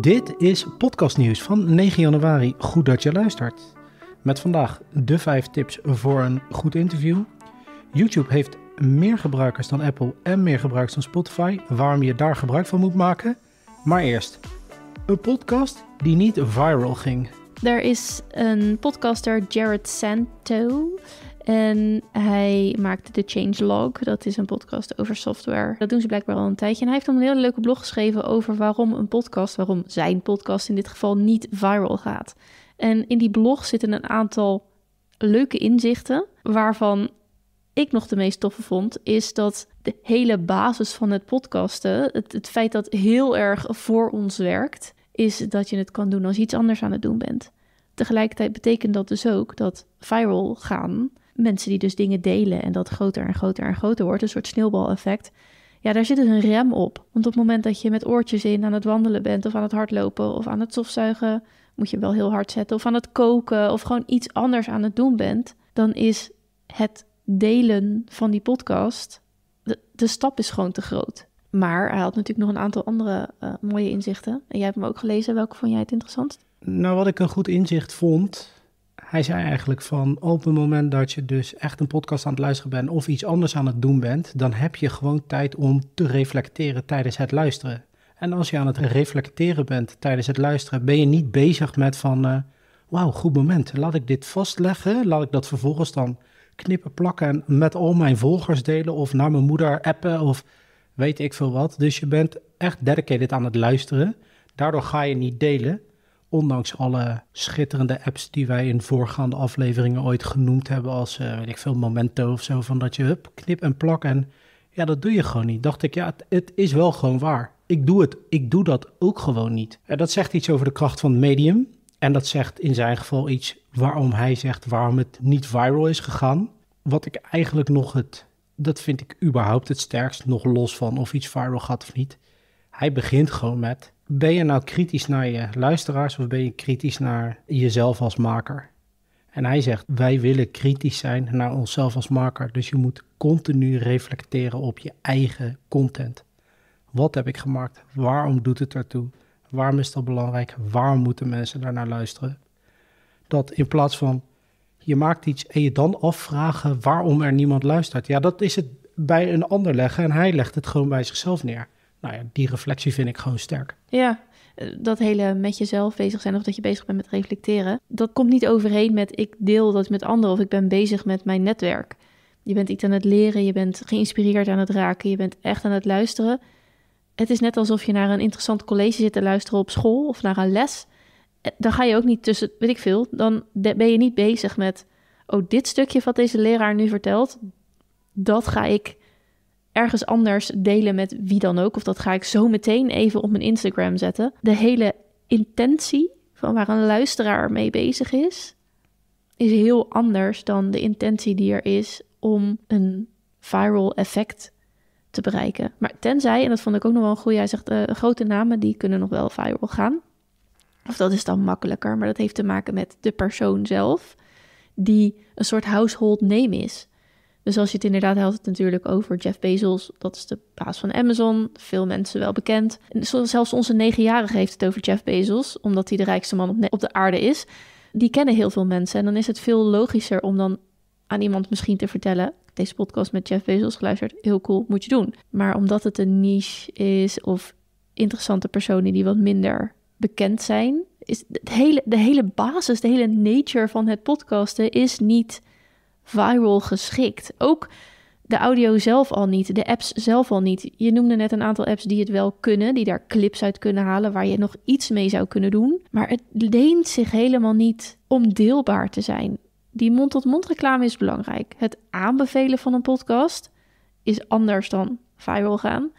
Dit is podcastnieuws van 9 januari. Goed dat je luistert. Met vandaag de 5 tips voor een goed interview. YouTube heeft meer gebruikers dan Apple en meer gebruikers dan Spotify. Waarom je daar gebruik van moet maken? Maar eerst een podcast die niet viral ging. Er is een podcaster, Jared Santo. En hij maakte de Changelog. Dat is een podcast over software. Dat doen ze blijkbaar al een tijdje. En hij heeft dan een hele leuke blog geschreven over waarom een podcast, waarom zijn podcast in dit geval niet viral gaat. En in die blog zitten een aantal leuke inzichten. Waarvan ik nog de meest toffe vond, is dat de hele basis van het podcasten, het, het feit dat heel erg voor ons werkt, is dat je het kan doen als je iets anders aan het doen bent. Tegelijkertijd betekent dat dus ook dat viral gaan mensen die dus dingen delen en dat groter en groter en groter wordt, een soort sneeuwbaleffect. Ja, daar zit dus een rem op. Want op het moment dat je met oortjes in aan het wandelen bent, of aan het hardlopen, of aan het stofzuigen, moet je wel heel hard zetten, of aan het koken, of gewoon iets anders aan het doen bent, dan is het delen van die podcast, de, stap is gewoon te groot. Maar hij had natuurlijk nog een aantal andere eh, mooie inzichten. En jij hebt hem ook gelezen. Welke vond jij het interessantst? Nou, wat ik een goed inzicht vond, hij zei eigenlijk van op het moment dat je dus echt een podcast aan het luisteren bent of iets anders aan het doen bent, dan heb je gewoon tijd om te reflecteren tijdens het luisteren. En als je aan het reflecteren bent tijdens het luisteren, ben je niet bezig met van eh, wauw, goed moment, laat ik dit vastleggen, laat ik dat vervolgens dan knippen, plakken en met al mijn volgers delen of naar mijn moeder appen of weet ik veel wat. Dus je bent echt dedicated aan het luisteren. Daardoor ga je niet delen ondanks alle schitterende apps die wij in voorgaande afleveringen ooit genoemd hebben als, eh, weet ik veel, Momento of zo, van dat je hup, knip en plak en ja, dat doe je gewoon niet. Dacht ik, ja, het, is wel gewoon waar. Ik doe het, ik doe dat ook gewoon niet. dat zegt iets over de kracht van het medium en dat zegt in zijn geval iets waarom hij zegt waarom het niet viral is gegaan. Wat ik eigenlijk nog het, dat vind ik überhaupt het sterkst, nog los van of iets viral gaat of niet. Hij begint gewoon met ben je nou kritisch naar je luisteraars of ben je kritisch naar jezelf als maker? En hij zegt, wij willen kritisch zijn naar onszelf als maker. Dus je moet continu reflecteren op je eigen content. Wat heb ik gemaakt? Waarom doet het ertoe? Waarom is dat belangrijk? Waarom moeten mensen daarnaar luisteren? Dat in plaats van je maakt iets en je dan afvragen waarom er niemand luistert. Ja, dat is het bij een ander leggen en hij legt het gewoon bij zichzelf neer nou ja, die reflectie vind ik gewoon sterk. Ja, eh, dat hele met jezelf bezig zijn of dat je bezig bent met reflecteren, dat komt niet overheen met ik deel dat met anderen of ik ben bezig met mijn netwerk. Je bent iets aan het leren, je bent geïnspireerd aan het raken, je bent echt aan het luisteren. Het is net alsof je naar een interessant college zit te luisteren op school of naar een les. Eh, dan ga je ook niet tussen, weet ik veel, dan ben je niet bezig met, oh, dit stukje wat deze leraar nu vertelt, dat ga ik ergens anders delen met wie dan ook. Of dat ga ik zo meteen even op mijn Instagram zetten. De hele intentie van waar een luisteraar mee bezig is, is heel anders dan de intentie die er is om een viral effect te bereiken. Maar tenzij, en dat vond ik ook nog wel een goede, hij zegt uh, grote namen die kunnen nog wel viral gaan. Of dat is dan makkelijker, maar dat heeft te maken met de persoon zelf, die een soort household name is. Dus als je het inderdaad had het natuurlijk over Jeff Bezos, dat is de baas van Amazon, veel mensen wel bekend. En zelfs onze negenjarige heeft het over Jeff Bezos, omdat hij de rijkste man op de aarde is. Die kennen heel veel mensen en dan is het veel logischer om dan aan iemand misschien te vertellen, deze podcast met Jeff Bezos geluisterd, heel cool, moet je doen. Maar omdat het een niche is of interessante personen die wat minder bekend zijn, is het hele, de hele basis, de hele nature van het podcasten is niet viral geschikt. Ook de audio zelf al niet, de apps zelf al niet. Je noemde net een aantal apps die het wel kunnen, die daar clips uit kunnen halen waar je nog iets mee zou kunnen doen. Maar het leent zich helemaal niet om deelbaar te zijn. Die mond-tot-mond reclame is belangrijk. Het aanbevelen van een podcast is anders dan viral gaan.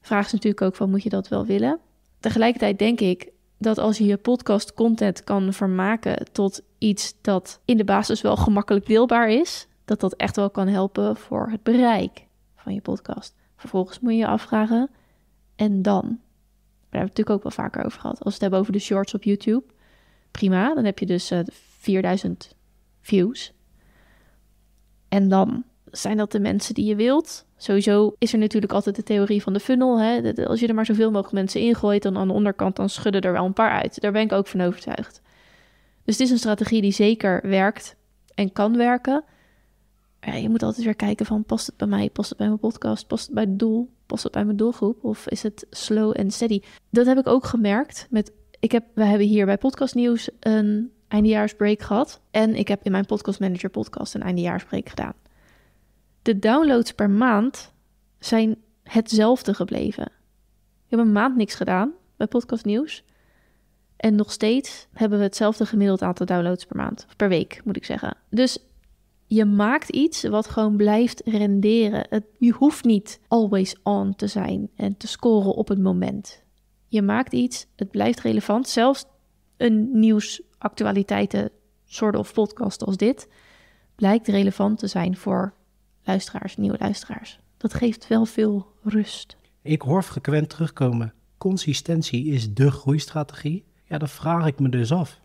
Vraag is natuurlijk ook van moet je dat wel willen? Tegelijkertijd denk ik dat als je je podcast content kan vermaken tot iets dat in de basis wel gemakkelijk deelbaar is, dat dat echt wel kan helpen voor het bereik van je podcast. Vervolgens moet je je afvragen, en dan? Daar hebben we het natuurlijk ook wel vaker over gehad. Als we het hebben over de shorts op YouTube, prima, dan heb je dus 4000 eh, views. En dan zijn dat de mensen die je wilt? Sowieso is er natuurlijk altijd de theorie van de funnel. Hè? Als je er maar zoveel mogelijk mensen ingooit, dan aan de onderkant dan schudden er wel een paar uit. Daar ben ik ook van overtuigd. Dus het is een strategie die zeker werkt en kan werken. je moet altijd weer kijken van past het bij mij, past het bij mijn podcast, past het bij het doel, past het bij mijn doelgroep of is het slow en steady. Dat heb ik ook gemerkt met, ik heb, we hebben hier bij Podcast Nieuws een eindejaarsbreak gehad en ik heb in mijn Podcast Manager podcast een eindejaarsbreak gedaan. De downloads per maand zijn hetzelfde gebleven. Ik heb een maand niks gedaan bij Podcast Nieuws en nog steeds hebben we hetzelfde gemiddeld aantal downloads per maand. Of per week, moet ik zeggen. Dus je maakt iets wat gewoon blijft renderen. Het, je hoeft niet always on te zijn en te scoren op het moment. Je maakt iets, het blijft relevant. Zelfs een nieuws, actualiteiten, soort of podcast als dit blijkt relevant te zijn voor luisteraars, nieuwe luisteraars. Dat geeft wel veel rust. Ik hoor frequent terugkomen. Consistentie is de groeistrategie. Ja, dat vraag ik me dus af.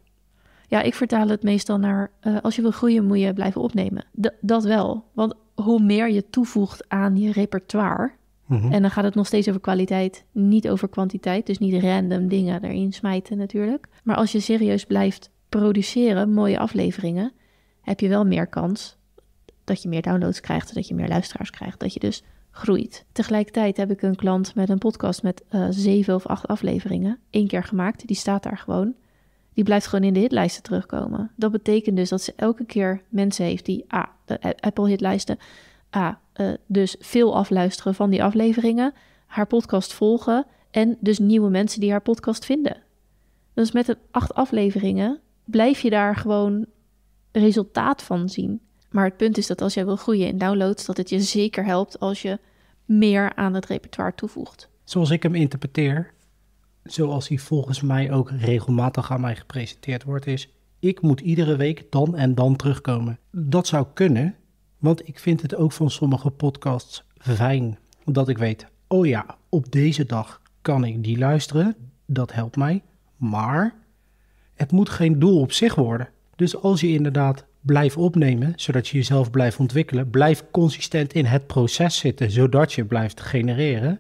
Ja, ik vertaal het meestal naar eh, als je wil groeien moet je blijven opnemen. dat wel, want hoe meer je toevoegt aan je repertoire, mhm. en dan gaat het nog steeds over kwaliteit, niet over kwantiteit, dus niet random dingen erin smijten natuurlijk. Maar als je serieus blijft produceren, mooie afleveringen, heb je wel meer kans dat je meer downloads krijgt, dat je meer luisteraars krijgt, dat je dus groeit. Tegelijkertijd heb ik een klant met een podcast met eh, zeven of acht afleveringen. Eén keer gemaakt, die staat daar gewoon. Die blijft gewoon in de hitlijsten terugkomen. Dat betekent dus dat ze elke keer mensen heeft die A, de Apple hitlijsten, A, eh, dus veel afluisteren van die afleveringen, haar podcast volgen en dus nieuwe mensen die haar podcast vinden. Dus met een acht afleveringen blijf je daar gewoon resultaat van zien. Maar het punt is dat als jij wil groeien in downloads, dat het je zeker helpt als je meer aan het repertoire toevoegt. Zoals ik hem interpreteer, zoals hij volgens mij ook regelmatig aan mij gepresenteerd wordt, is: ik moet iedere week dan en dan terugkomen. Dat zou kunnen, want ik vind het ook van sommige podcasts fijn omdat ik weet: oh ja, op deze dag kan ik die luisteren. Dat helpt mij. Maar het moet geen doel op zich worden. Dus als je inderdaad blijf opnemen, zodat je jezelf blijft ontwikkelen. Blijf consistent in het proces zitten, zodat je blijft genereren.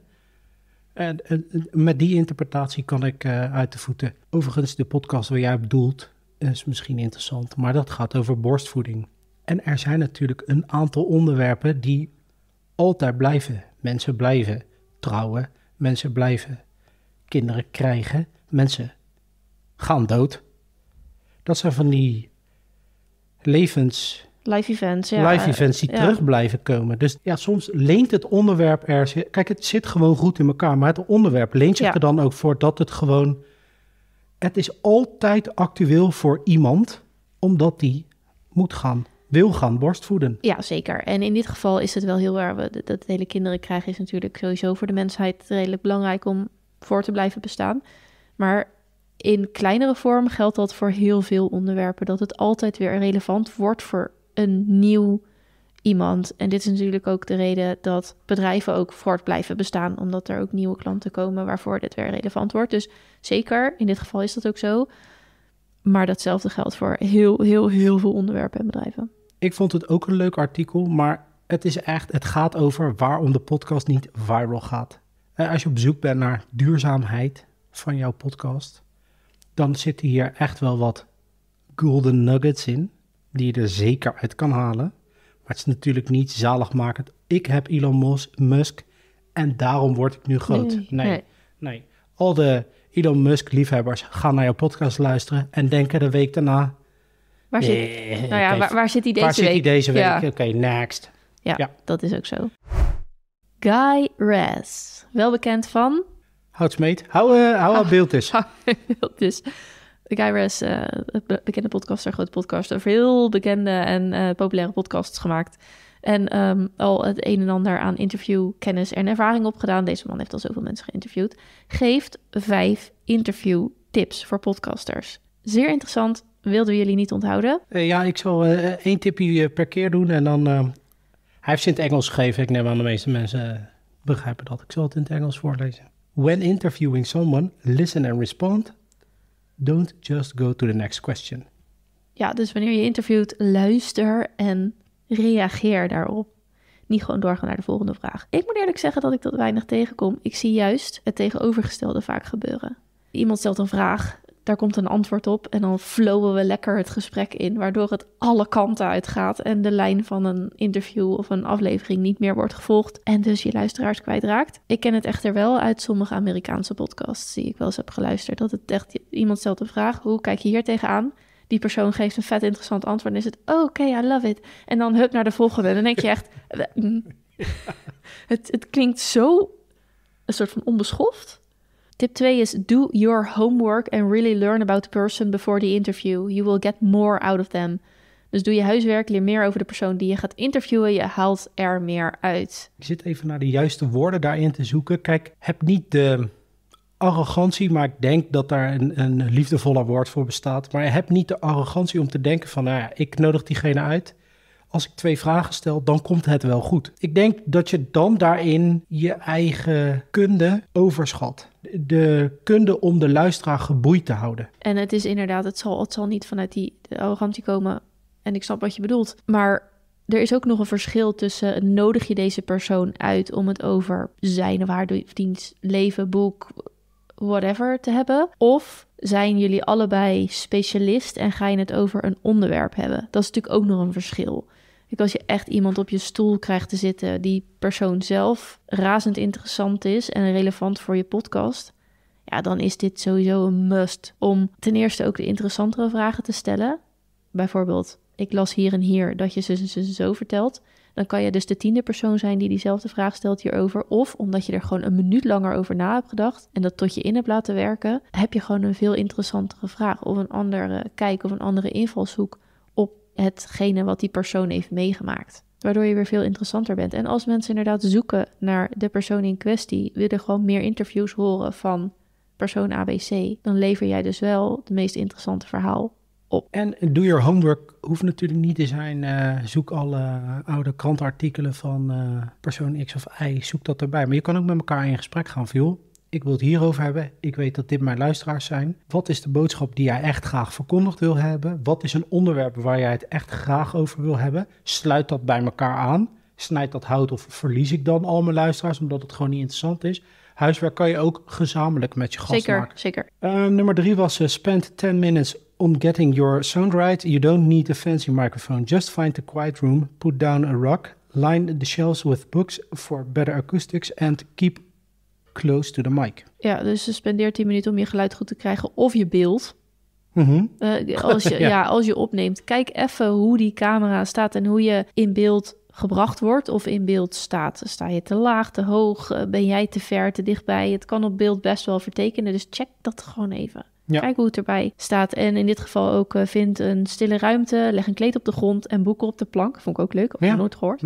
En, met die interpretatie kan ik eh, uit de voeten. Overigens, de podcast waar jij bedoelt is misschien interessant, maar dat gaat over borstvoeding. En er zijn natuurlijk een aantal onderwerpen die altijd blijven. Mensen blijven trouwen, mensen blijven kinderen krijgen, mensen gaan dood. Dat zijn van die levens. Live events, ja. Live events die terug blijven komen. Dus ja, soms leent het onderwerp er. Kijk, het zit gewoon goed in elkaar, maar het onderwerp leent zich er dan ook voor dat het gewoon. Het is altijd actueel voor iemand, omdat die moet gaan, wil gaan borstvoeden. Ja, zeker. En in dit geval is het wel heel waar. We, dat hele kinderen krijgen is natuurlijk sowieso voor de mensheid redelijk belangrijk om voor te blijven bestaan. Maar in kleinere vorm geldt dat voor heel veel onderwerpen, dat het altijd weer relevant wordt voor een nieuw iemand. En dit is natuurlijk ook de reden dat bedrijven ook voort blijven bestaan, omdat er ook nieuwe klanten komen waarvoor dit weer relevant wordt. Dus zeker, in dit geval is dat ook zo. Maar datzelfde geldt voor heel, heel, heel veel onderwerpen en bedrijven. Ik vond het ook een leuk artikel, maar het is echt, het gaat over waarom de podcast niet viral gaat. Eh, als je op zoek bent naar duurzaamheid van jouw podcast, dan zitten hier echt wel wat golden nuggets in, die je er zeker uit kan halen. Maar het is natuurlijk niet zaligmakend. Ik heb Elon Musk en daarom word ik nu groot. Nee, nee. Al de Elon Musk-liefhebbers gaan naar jouw podcast luisteren en denken de week daarna... Waar, zit, die eh, nou ja, waar, zit hij deze week? Waar zit hij deze week? Oké, next. Ja, ja, dat is ook zo. Guy Raz, wel bekend van Houtsmeet. Hou, eh, hou haar beeld is. dus beeld is. Eh, bekende podcaster, grote podcaster, heeft heel bekende en eh, populaire podcasts gemaakt. En ehm, al het een en ander aan interview, kennis en ervaring opgedaan. Deze man heeft al zoveel mensen geïnterviewd. Geeft vijf interview tips voor podcasters. Zeer interessant, wilden we jullie niet onthouden. ja, ik zal één tipje per keer doen en dan... Ehm, hij heeft ze in het Engels gegeven. Ik neem aan de meeste mensen begrijpen dat. Ik zal het in het Engels voorlezen. When interviewing someone, listen and respond. Don't just go to the next question. Ja, dus wanneer je interviewt, luister en reageer daarop. Niet gewoon doorgaan naar de volgende vraag. Ik moet eerlijk zeggen dat ik dat weinig tegenkom. Ik zie juist het tegenovergestelde vaak gebeuren. Iemand stelt een vraag daar komt een antwoord op en dan flowen we lekker het gesprek in, waardoor het alle kanten uitgaat en de lijn van een interview of een aflevering niet meer wordt gevolgd en dus je luisteraars kwijtraakt. Ik ken het echter wel uit sommige Amerikaanse podcasts die ik wel eens heb geluisterd, dat het echt iemand stelt de vraag, hoe kijk je hier tegenaan? die persoon geeft een vet interessant antwoord. En is het, oh, oké, okay, I love it. En dan hup naar de volgende. En dan denk je echt, mm. het, het klinkt zo een soort van onbeschoft. Tip 2 is do your homework and really learn about the person before the interview. You will get more out of them. Dus doe je huiswerk, leer meer over de persoon die je gaat interviewen. Je haalt er meer uit. Ik zit even naar de juiste woorden daarin te zoeken. Kijk, heb niet de arrogantie, maar ik denk dat daar een, een liefdevoller woord voor bestaat. Maar heb niet de arrogantie om te denken van, nou ja, ik nodig diegene uit als ik twee vragen stel, dan komt het wel goed. Ik denk dat je dan daarin je eigen kunde overschat. De kunde om de luisteraar geboeid te houden. En het is inderdaad, het zal, het zal niet vanuit die arrogantie komen. En ik snap wat je bedoelt. Maar er is ook nog een verschil tussen nodig je deze persoon uit om het over zijn of dienst, leven, boek, whatever te hebben. Of zijn jullie allebei specialist en ga je het over een onderwerp hebben? Dat is natuurlijk ook nog een verschil. Kijk, als je echt iemand op je stoel krijgt te zitten die persoon zelf razend interessant is en relevant voor je podcast, ja, dan is dit sowieso een must om ten eerste ook de interessantere vragen te stellen. Bijvoorbeeld, ik las hier en hier dat je zus en zo vertelt. Dan kan je dus de tiende persoon zijn die diezelfde vraag stelt hierover. Of omdat je er gewoon een minuut langer over na hebt gedacht en dat tot je in hebt laten werken, heb je gewoon een veel interessantere vraag of een andere kijk of een andere invalshoek hetgene wat die persoon heeft meegemaakt. Waardoor je weer veel interessanter bent. En als mensen inderdaad zoeken naar de persoon in kwestie, willen gewoon meer interviews horen van persoon ABC, dan lever jij dus wel het meest interessante verhaal op. En do your homework hoeft natuurlijk niet te zijn. Eh, zoek alle oude krantartikelen van eh, persoon X of Y, zoek dat erbij. Maar je kan ook met elkaar in gesprek gaan viel ik wil het hierover hebben. Ik weet dat dit mijn luisteraars zijn. Wat is de boodschap die jij echt graag verkondigd wil hebben? Wat is een onderwerp waar jij het echt graag over wil hebben? Sluit dat bij elkaar aan. Snijd dat hout of verlies ik dan al mijn luisteraars omdat het gewoon niet interessant is? Huiswerk kan je ook gezamenlijk met je gasten zeker, maken. Zeker, zeker. Eh, nummer drie was uh, spend 10 minutes on getting your sound right. You don't need a fancy microphone. Just find a quiet room, put down a rock, line the shelves with books for better acoustics and keep close to the mic. Ja, dus spendeer 10 minuten om je geluid goed te krijgen of je beeld. Mm-hmm. Eh, als, je, ja. als je opneemt, kijk even hoe die camera staat en hoe je in beeld gebracht wordt of in beeld staat. Sta je te laag, te hoog, eh, ben jij te ver, te dichtbij? Het kan op beeld best wel vertekenen, dus check dat gewoon even. Kijk hoe het erbij staat. En in dit geval ook eh, vind een stille ruimte, leg een kleed op de grond en boeken op de plank. Vond ik ook leuk, ik ja. nooit gehoord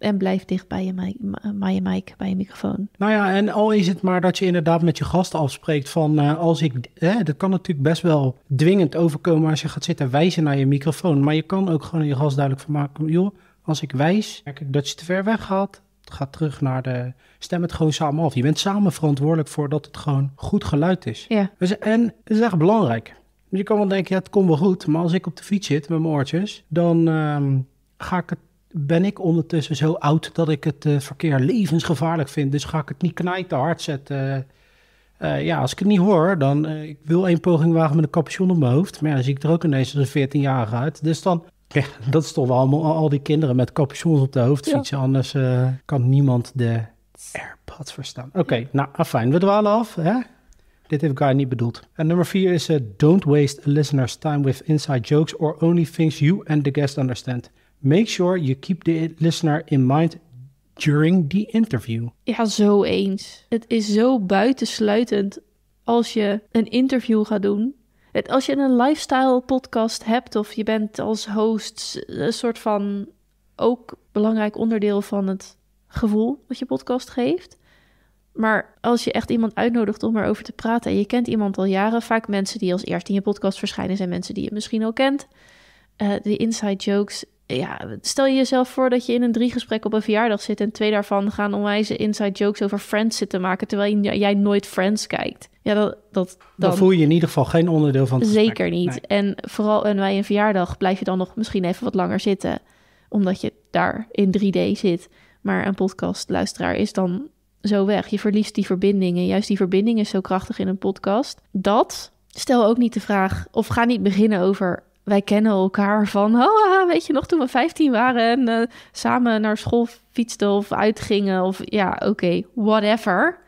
en blijf dicht bij je mic, bij je, mic, bij je microfoon. Nou ja, en al is het maar dat je inderdaad met je gast afspreekt van eh, als ik, hè, dat kan natuurlijk best wel dwingend overkomen als je gaat zitten wijzen naar je microfoon. Maar je kan ook gewoon je gast duidelijk van maken, joh, als ik wijs, merk ik dat je te ver weg gaat. Ga terug naar de. Stem het gewoon samen af. Je bent samen verantwoordelijk voor dat het gewoon goed geluid is. Ja. Dus, en dat is echt belangrijk. je kan wel denken, ja, het komt wel goed. Maar als ik op de fiets zit met mijn oortjes, dan ehm, ga ik het ben ik ondertussen zo oud dat ik het eh, verkeer levensgevaarlijk vind. Dus ga ik het niet knijten hard zetten. Eh, eh, ja, als ik het niet hoor, dan ik wil één poging wagen met een capuchon op mijn hoofd. Maar ja, dan zie ik er ook ineens als een 14-jarige uit. Dus dan, ja, dat is toch wel allemaal al die kinderen met capuchons op de hoofd fietsen. Anders kan niemand de AirPods verstaan. Oké, nou, afijn. We dwalen af, hè? Dit heeft Guy niet bedoeld. En nummer vier is don't waste a listener's time with inside jokes or only things you and the guest understand. Make sure you keep the listener in mind during the interview. Ja, zo eens. Het is zo buitensluitend als je een interview gaat doen. Het, als je een lifestyle podcast hebt of je bent als host een soort van ook belangrijk onderdeel van het gevoel wat je podcast geeft. Maar als je echt iemand uitnodigt om erover te praten en je kent iemand al jaren, vaak mensen die als eerst in je podcast verschijnen zijn mensen die je misschien al kent. Eh, de inside jokes ja, stel je jezelf voor dat je in een drie gesprek op een verjaardag zit en twee daarvan gaan onwijze inside jokes over Friends zitten maken terwijl jij nooit Friends kijkt. Ja, dat, dat, dan, voel je in ieder geval geen onderdeel van het Zeker niet. En vooral en bij een verjaardag blijf je dan nog misschien even wat langer zitten, omdat je daar in 3D zit. Maar een podcastluisteraar is dan zo weg. Je verliest die verbinding en juist die verbinding is zo krachtig in een podcast. Dat stel ook niet de vraag of ga niet beginnen over wij kennen elkaar van, oh, weet je nog, toen we 15 waren en eh, samen naar school fietsten of uitgingen. Of ja, oké, whatever.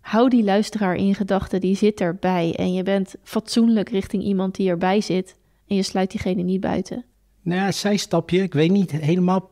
Hou die luisteraar in gedachten, die zit erbij. En je bent fatsoenlijk richting iemand die erbij zit. En je sluit diegene niet buiten. Nou ja, stapje. Ik weet niet helemaal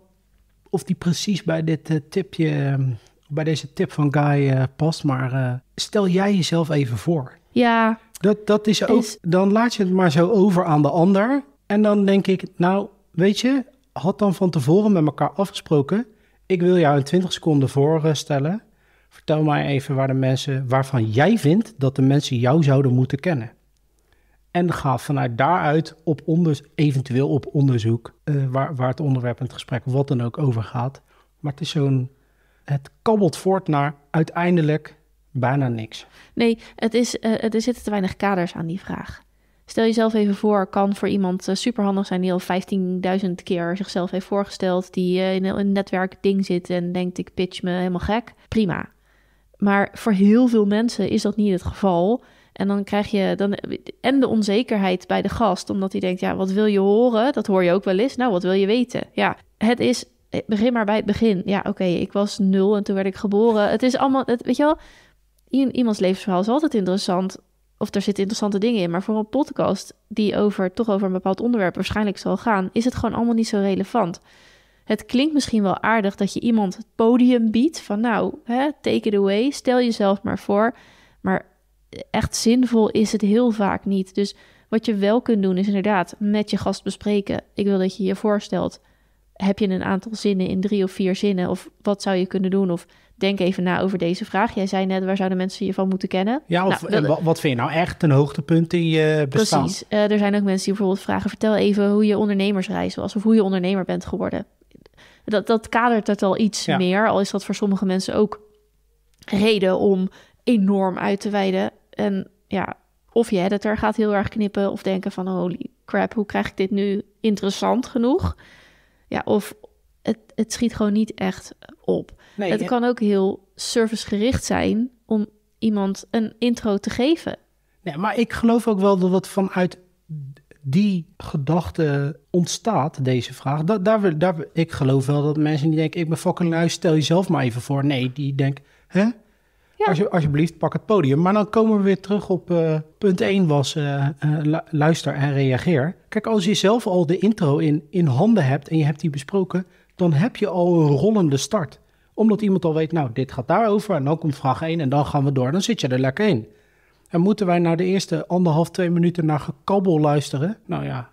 of die precies bij dit eh, tipje, ehm, bij deze tip van Guy eh, past. Maar stel jij jezelf even voor. Ja, dat, dat is ook, dan laat je het maar zo over aan de ander. En dan denk ik, nou, weet je, had dan van tevoren met elkaar afgesproken. Ik wil jou in 20 seconden voorstellen. Vertel mij even waar de mensen, waarvan jij vindt dat de mensen jou zouden moeten kennen. En ga vanuit daaruit op onder, eventueel op onderzoek, eh, waar, waar het onderwerp en het gesprek wat dan ook over gaat. Maar het is zo'n, het kabbelt voort naar uiteindelijk Bijna niks. Nee, het is, uh, er zitten te weinig kaders aan die vraag. Stel jezelf even voor, kan voor iemand eh, superhandig zijn die al 15.000 keer zichzelf heeft voorgesteld, die eh, in een netwerk ding zit en denkt ik pitch me helemaal gek. Prima. Maar voor heel veel mensen is dat niet het geval. En dan krijg je dan, en de onzekerheid bij de gast, omdat hij denkt, ja, wat wil je horen? Dat hoor je ook wel eens. Nou, wat wil je weten? Ja, het is, begin maar bij het begin. Ja, oké, ik was nul en toen werd ik geboren. Het is allemaal, het, weet je wel, iemands levensverhaal is altijd interessant. Of er zitten interessante dingen in. Maar voor een podcast die over, toch over een bepaald onderwerp waarschijnlijk zal gaan, is het gewoon allemaal niet zo relevant. Het klinkt misschien wel aardig dat je iemand het podium biedt van nou, hè, take it away, stel jezelf maar voor. Maar echt zinvol is het heel vaak niet. Dus wat je wel kunt doen is inderdaad met je gast bespreken. Ik wil dat je je voorstelt. Heb je een aantal zinnen in drie of vier zinnen? Of wat zou je kunnen doen? Of denk even na over deze vraag. Jij zei net, waar zouden mensen je van moeten kennen? Ja, of nou, wat vind je nou echt een hoogtepunt in je bestaan? Precies. Eh, er zijn ook mensen die bijvoorbeeld vragen, vertel even hoe je ondernemersreis was of hoe je ondernemer bent geworden. Dat, dat kadert het al iets meer, al is dat voor sommige mensen ook reden om enorm uit te wijden. En ja, of je editor gaat heel erg knippen of denken van holy crap, hoe krijg ik dit nu interessant genoeg? Ja, of het, het schiet gewoon niet echt op het kan ook heel servicegericht zijn om iemand een intro te geven. Nee, maar ik geloof ook wel dat het vanuit die gedachte ontstaat, deze vraag. daar, daar, ik geloof wel dat mensen die denken, ik ben fucking luister. stel jezelf maar even voor. Nee, die denken, hè? Ja. alsjeblieft, pak het podium. Maar dan komen we weer terug op eh, punt 1 was uh, luister en reageer. Kijk, als je zelf al de intro in, in handen hebt en je hebt die besproken, dan heb je al een rollende start omdat iemand al weet, nou, dit gaat daarover en dan komt vraag 1 en dan gaan we door. Dan zit je er lekker in. En moeten wij naar de eerste anderhalf, twee minuten naar gekabbel luisteren? Nou ja,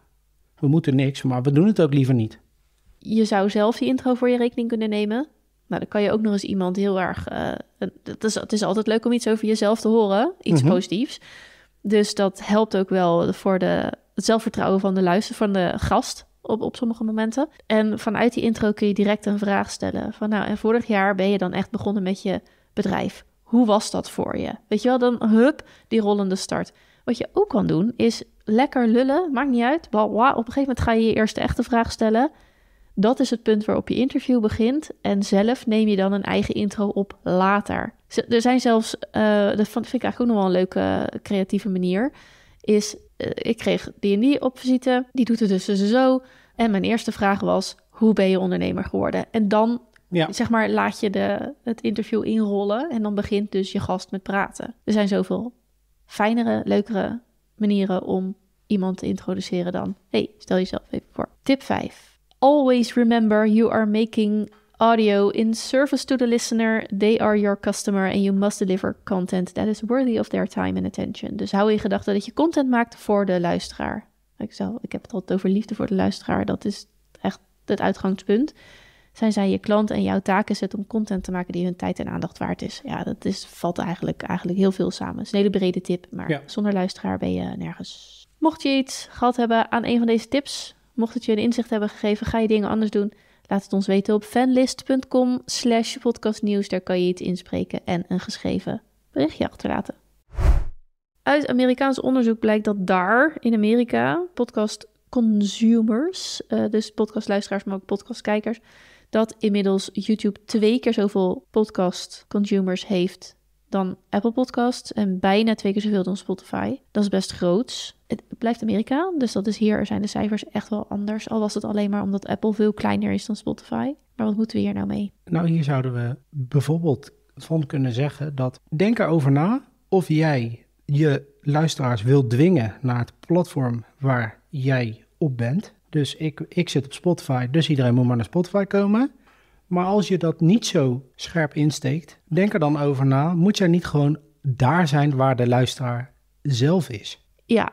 we moeten niks, maar we doen het ook liever niet. Je zou zelf die intro voor je rekening kunnen nemen. Nou, dan kan je ook nog eens iemand heel erg. het, eh, is, het is altijd leuk om iets over jezelf te horen, iets mhm. positiefs. Dus dat helpt ook wel voor de, het zelfvertrouwen van de luister, van de gast op, op sommige momenten. En vanuit die intro kun je direct een vraag stellen. Van nou, en vorig jaar ben je dan echt begonnen met je bedrijf. Hoe was dat voor je? Weet je wel, dan hup, die rollende start. Wat je ook kan doen, is lekker lullen, maakt niet uit. Bla, Op een gegeven moment ga je je eerste echte vraag stellen. Dat is het punt waarop je interview begint. En zelf neem je dan een eigen intro op later. Er zijn zelfs, uh, dat vind ik eigenlijk ook nog wel een leuke creatieve manier, is eh, ik kreeg die die op visite. Die doet het dus, dus zo. En mijn eerste vraag was, hoe ben je ondernemer geworden? En dan Zeg maar, laat je de, het interview inrollen en dan begint dus je gast met praten. Er zijn zoveel fijnere, leukere manieren om iemand te introduceren dan. hey, stel jezelf even voor. Tip 5. Always remember you are making audio in service to the listener. They are your customer and you must deliver content that is worthy of their time and attention. Dus hou in gedachten dat je content maakt voor de luisteraar. Ik, zal, ik heb het altijd over liefde voor de luisteraar. Dat is echt het uitgangspunt. Zijn zij je klant en jouw taak is het om content te maken die hun tijd en aandacht waard is. Ja, dat is, valt eigenlijk, eigenlijk heel veel samen. Het is een hele brede tip, maar zonder luisteraar ben je nergens. Mocht je iets gehad hebben aan een van deze tips, mocht het je een inzicht hebben gegeven, ga je dingen anders doen. Laat het ons weten op fanlist.com slash podcastnieuws. Daar kan je iets inspreken en een geschreven berichtje achterlaten. Uit Amerikaans onderzoek blijkt dat daar in Amerika podcast consumers, uh, dus podcastluisteraars, maar ook podcastkijkers, dat inmiddels YouTube twee keer zoveel podcast consumers heeft dan Apple Podcasts en bijna twee keer zoveel dan Spotify. Dat is best groots het blijft Amerika. Dus dat is hier zijn de cijfers echt wel anders. Al was het alleen maar omdat Apple veel kleiner is dan Spotify. Maar wat moeten we hier nou mee? Nou, hier zouden we bijvoorbeeld van kunnen zeggen dat. Denk erover na of jij je luisteraars wil dwingen naar het platform waar jij op bent. Dus ik, ik zit op Spotify, dus iedereen moet maar naar Spotify komen. Maar als je dat niet zo scherp insteekt, denk er dan over na. Moet jij niet gewoon daar zijn waar de luisteraar zelf is? Ja,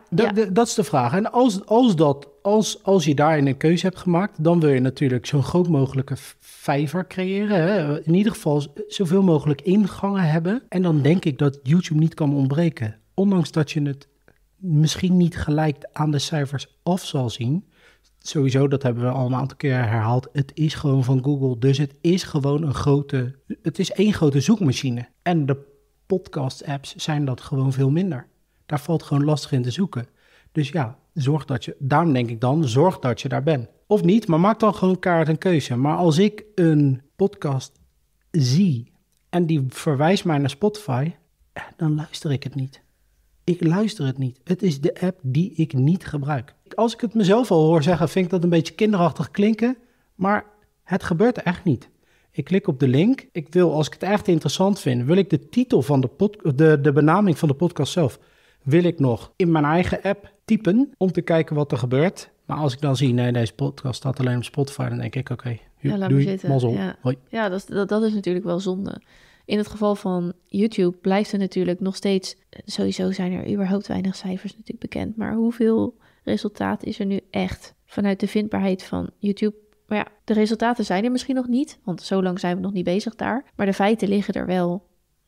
Dat is de vraag. En als, als, dat, als, als je daarin een keuze hebt gemaakt, dan wil je natuurlijk zo'n groot mogelijke vijver creëren. Hè? In ieder geval zoveel mogelijk ingangen hebben. En dan denk ik dat YouTube niet kan ontbreken. Ondanks dat je het misschien niet gelijk aan de cijfers af zal zien. Sowieso, dat hebben we al een aantal keer herhaald. Het is gewoon van Google. Dus het is gewoon een grote. Het is één grote zoekmachine. En de podcast-apps zijn dat gewoon veel minder. Daar valt gewoon lastig in te zoeken. Dus ja, zorg dat je, daarom denk ik dan, zorg dat je daar bent. Of niet, maar maak dan gewoon kaart en keuze. Maar als ik een podcast zie en die verwijst mij naar Spotify, eh, dan luister ik het niet. Ik luister het niet. Het is de app die ik niet gebruik. Als ik het mezelf al hoor zeggen, vind ik dat een beetje kinderachtig klinken, maar het gebeurt echt niet. Ik klik op de link. Ik wil, als ik het echt interessant vind, wil ik de titel van de, de, de benaming van de podcast zelf wil ik nog in mijn eigen app typen om te kijken wat er gebeurt. Maar als ik dan zie, nee, deze podcast staat alleen op Spotify, dan denk ik, oké, okay, ja, laat ja. Hoi. Ja, dat, dat, is natuurlijk wel zonde. In het geval van YouTube blijft er natuurlijk nog steeds... Sowieso zijn er überhaupt weinig cijfers natuurlijk bekend. Maar hoeveel resultaat is er nu echt vanuit de vindbaarheid van YouTube? Maar ja, de resultaten zijn er misschien nog niet, want zo lang zijn we nog niet bezig daar. Maar de feiten liggen er wel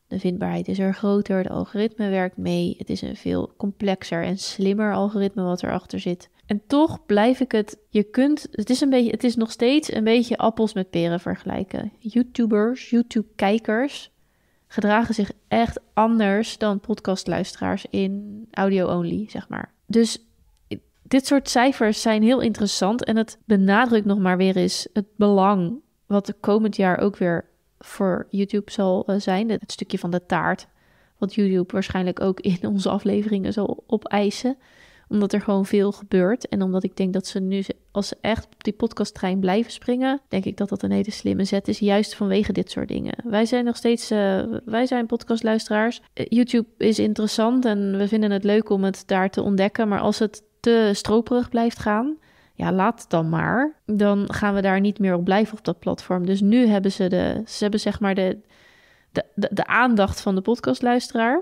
de vindbaarheid is er groter, de algoritme werkt mee. Het is een veel complexer en slimmer algoritme wat erachter zit. En toch blijf ik het. Je kunt. Het is, een beetje, het is nog steeds een beetje appels met peren vergelijken. YouTubers, YouTube-kijkers gedragen zich echt anders dan podcastluisteraars in audio-only, zeg maar. Dus dit soort cijfers zijn heel interessant en het benadrukt nog maar weer eens het belang wat de komend jaar ook weer voor YouTube zal eh, zijn. Het stukje van de taart, wat YouTube waarschijnlijk ook in onze afleveringen zal opeisen. Omdat er gewoon veel gebeurt. En omdat ik denk dat ze nu, als ze echt op die podcasttrein blijven springen, denk ik dat dat een hele slimme zet is. Juist vanwege dit soort dingen. Wij zijn nog steeds, eh, wij zijn podcastluisteraars. Eh, YouTube is interessant en we vinden het leuk om het daar te ontdekken. Maar als het te stroperig blijft gaan, ja, laat het dan maar. Dan gaan we daar niet meer op blijven op dat platform. Dus nu hebben ze de, ze hebben zeg maar de, de, de, aandacht van de podcastluisteraar.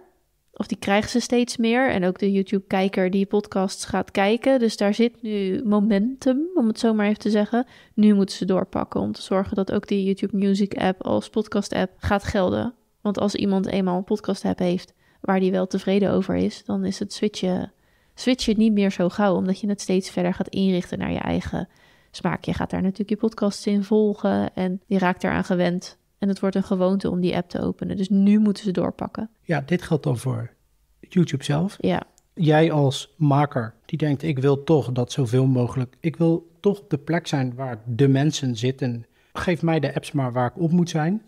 Of die krijgen ze steeds meer. En ook de YouTube-kijker die podcasts gaat kijken. Dus daar zit nu momentum, om het zo maar even te zeggen. Nu moeten ze doorpakken om te zorgen dat ook die YouTube Music app als podcast-app gaat gelden. Want als iemand eenmaal een podcast-app heeft waar die wel tevreden over is, dan is het switchen switch je niet meer zo gauw, omdat je het steeds verder gaat inrichten naar je eigen smaak. Je gaat daar natuurlijk je podcasts in volgen en je raakt eraan gewend. En het wordt een gewoonte om die app te openen. Dus nu moeten ze doorpakken. Ja, dit geldt dan voor YouTube zelf. Ja. Jij als maker die denkt, ik wil toch dat zoveel mogelijk... Ik wil toch op de plek zijn waar de mensen zitten. Geef mij de apps maar waar ik op moet zijn.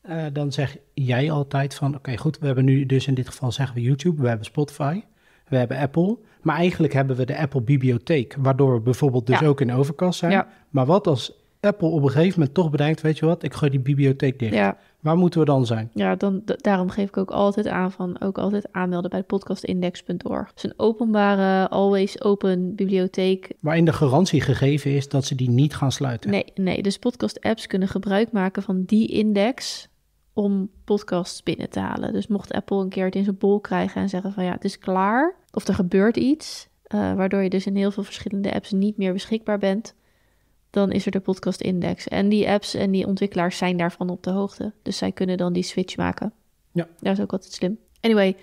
Eh, dan zeg jij altijd van, oké goed, we hebben nu dus in dit geval zeggen we YouTube, we hebben Spotify we hebben Apple. Maar eigenlijk hebben we de Apple-bibliotheek, waardoor we bijvoorbeeld dus ook in overkast zijn. Maar wat als Apple op een gegeven moment toch bedenkt, weet je wat, ik gooi die bibliotheek dicht. Ja. Waar moeten we dan zijn? Ja, dan, daarom geef ik ook altijd aan van ook altijd aanmelden bij podcastindex.org. Het is een openbare, always open bibliotheek. Waarin de garantie gegeven is dat ze die niet gaan sluiten. Nee, nee dus podcast apps kunnen gebruik maken van die index om podcasts binnen te halen. Dus mocht Apple een keer het in zijn bol krijgen en zeggen van ja, het is klaar. Of er gebeurt iets, eh, waardoor je dus in heel veel verschillende apps niet meer beschikbaar bent. Dan is er de podcast index. En die apps en die ontwikkelaars zijn daarvan op de hoogte. Dus zij kunnen dan die switch maken. Ja. Dat is ook altijd slim. Anyway,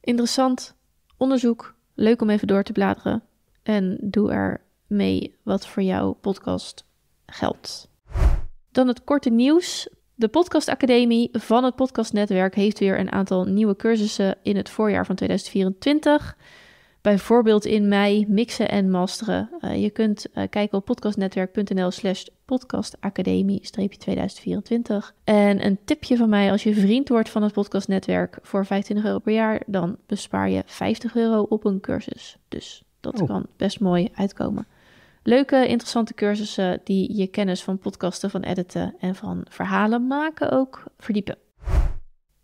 interessant onderzoek. Leuk om even door te bladeren. En doe er mee wat voor jouw podcast geldt. Dan het korte nieuws. De Podcast Academie van het Podcastnetwerk heeft weer een aantal nieuwe cursussen in het voorjaar van 2024. Bijvoorbeeld in mei mixen en masteren. Eh, je kunt eh, kijken op podcastnetwerk.nl slash podcastacademie-2024. En een tipje van mij, als je vriend wordt van het podcastnetwerk voor 25 euro per jaar, dan bespaar je 50 euro op een cursus. Dus dat oh. kan best mooi uitkomen. Leuke, interessante cursussen die je kennis van podcasten, van editen en van verhalen maken ook verdiepen.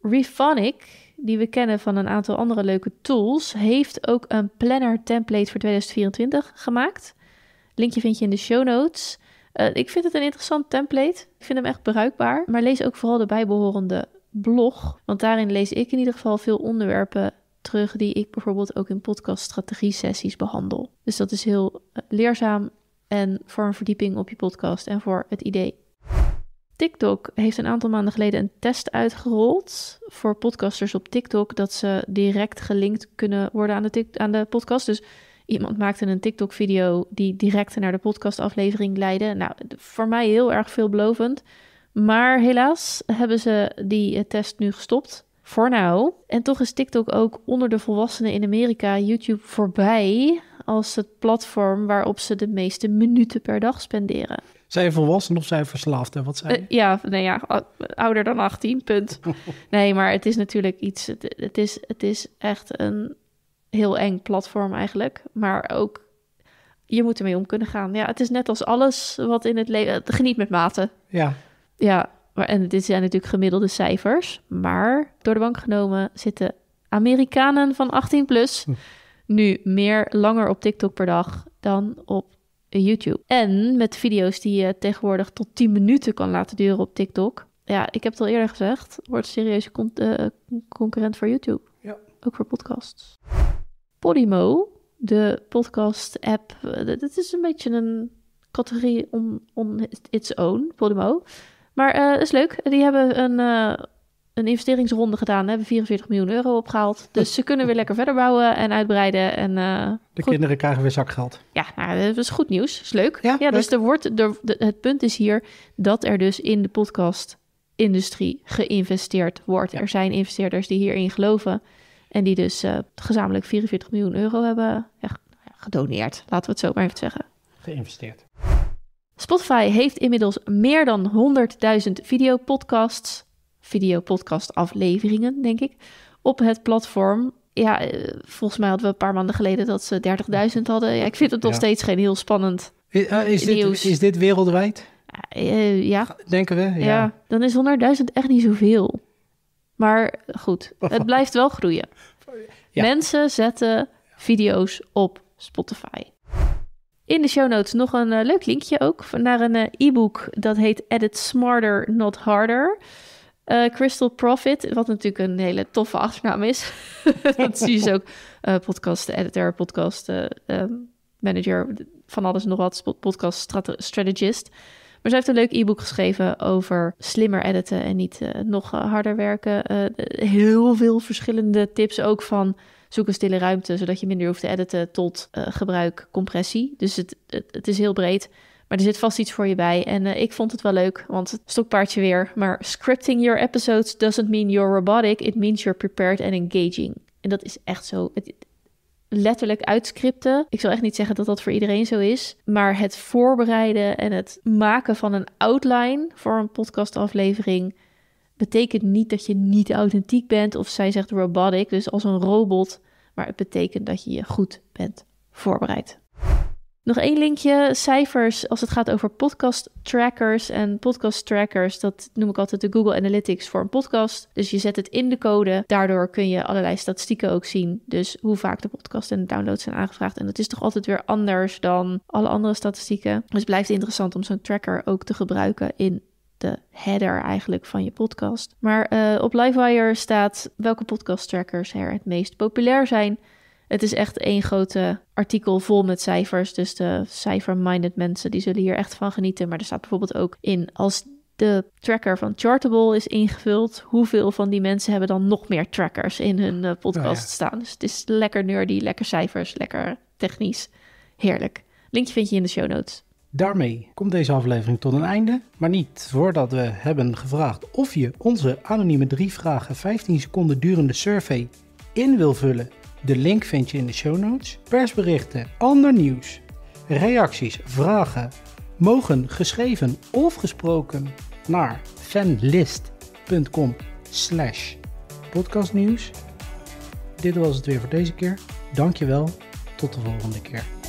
Refonic, die we kennen van een aantal andere leuke tools, heeft ook een planner template voor 2024 gemaakt. Linkje vind je in de show notes. Eh, ik vind het een interessant template. Ik vind hem echt bruikbaar. Maar lees ook vooral de bijbehorende blog. Want daarin lees ik in ieder geval veel onderwerpen die ik bijvoorbeeld ook in podcast strategie sessies behandel. Dus dat is heel eh, leerzaam en voor een verdieping op je podcast en voor het idee. TikTok heeft een aantal maanden geleden een test uitgerold voor podcasters op TikTok dat ze direct gelinkt kunnen worden aan de, aan de podcast. Dus iemand maakte een TikTok-video die direct naar de podcastaflevering leidde. Nou, voor mij heel erg veelbelovend. Maar helaas hebben ze die eh, test nu gestopt. Voor nou. En toch is TikTok ook onder de volwassenen in Amerika YouTube voorbij als het platform waarop ze de meeste minuten per dag spenderen. Zijn volwassenen of zijn verslaafd en wat zijn? Eh, ja, nee, ja, ouder dan 18, punt. nee, maar het is natuurlijk iets. Het, het, is, het is echt een heel eng platform eigenlijk. Maar ook je moet ermee om kunnen gaan. Ja, het is net als alles wat in het leven. Geniet met mate. Ja. Ja, en dit zijn natuurlijk gemiddelde cijfers, maar door de bank genomen zitten Amerikanen van 18 plus hm. nu meer langer op TikTok per dag dan op YouTube. En met video's die je tegenwoordig tot 10 minuten kan laten duren op TikTok. Ja, ik heb het al eerder gezegd, wordt serieus eh, concurrent voor YouTube. Ja. Ook voor podcasts. Podimo, de podcast-app, eh, dat is een beetje een categorie on its own, Podimo. Maar dat eh, is leuk. Die hebben een, eh, een investeringsronde gedaan. Hebben 44 miljoen euro opgehaald. Dus ze kunnen weer lekker verder bouwen en uitbreiden. En, eh, de kinderen krijgen weer zakgeld. Ja, nou, dat is goed nieuws. Dat is leuk. Ja, dus er wordt, er, het punt is hier dat er dus in de podcast-industrie geïnvesteerd wordt. Er zijn investeerders die hierin geloven. En die dus gezamenlijk 44 miljoen euro hebben ja, gedoneerd. Laten we het zo maar even zeggen. Geïnvesteerd. Spotify heeft inmiddels meer dan 100.000 videopodcasts, videopodcast-afleveringen, denk ik, op het platform. Ja, eh, volgens mij hadden we een paar maanden geleden dat ze 30.000 hadden. Ja, ik vind het nog steeds geen heel spannend is, eh, is Dit, is dit wereldwijd? Eh, ja. Denken we? Ja. dan is 100.000 echt niet zoveel. Maar goed, het blijft wel groeien. Ja. Mensen zetten video's op Spotify. In de show notes nog een eh, leuk linkje ook naar een eh, e-book dat heet Edit Smarter, Not Harder. Eh, Crystal Profit, wat natuurlijk een hele toffe achternaam is. Dat zie je ook podcast editor, podcast ehm, manager, van alles nog wat, podcast strategist. Maar ze heeft een leuk e-book geschreven over slimmer editen en niet nog harder werken. heel veel verschillende tips ook van zoek een stille ruimte, zodat je minder hoeft te editen tot eh, gebruik compressie. Dus het, het, is heel breed. Maar er zit vast iets voor je bij. En eh, ik vond het wel leuk, want stokpaardje weer. Maar scripting your episodes doesn't mean you're robotic. It means you're prepared and engaging. En dat is echt zo. Het, letterlijk uitscripten. Ik zal echt niet zeggen dat dat voor iedereen zo is. Maar het voorbereiden en het maken van een outline voor een podcastaflevering betekent niet dat je niet authentiek bent of zij zegt robotic, dus als een robot, maar het betekent dat je je goed bent voorbereid. Nog één linkje, cijfers als het gaat over podcast trackers. En podcast trackers, dat noem ik altijd de Google Analytics voor een podcast. Dus je zet het in de code. Daardoor kun je allerlei statistieken ook zien. Dus hoe vaak de podcast en de downloads zijn aangevraagd. En dat is toch altijd weer anders dan alle andere statistieken. Dus het blijft interessant om zo'n tracker ook te gebruiken in de header eigenlijk van je podcast. Maar eh, op Livewire staat welke podcast trackers er het meest populair zijn. Het is echt één grote artikel vol met cijfers. Dus de cijfer-minded mensen die zullen hier echt van genieten. Maar er staat bijvoorbeeld ook in als de tracker van Chartable is ingevuld, hoeveel van die mensen hebben dan nog meer trackers in hun eh, podcast nou staan. Dus het is lekker nerdy, lekker cijfers, lekker technisch. Heerlijk. Linkje vind je in de show notes. Daarmee komt deze aflevering tot een einde, maar niet voordat we hebben gevraagd of je onze anonieme drie vragen 15 seconden durende survey in wil vullen. De link vind je in de show notes. Persberichten, ander nieuws, reacties, vragen mogen geschreven of gesproken naar fanlist.com slash podcastnieuws. Dit was het weer voor deze keer. Dankjewel. Tot de volgende keer.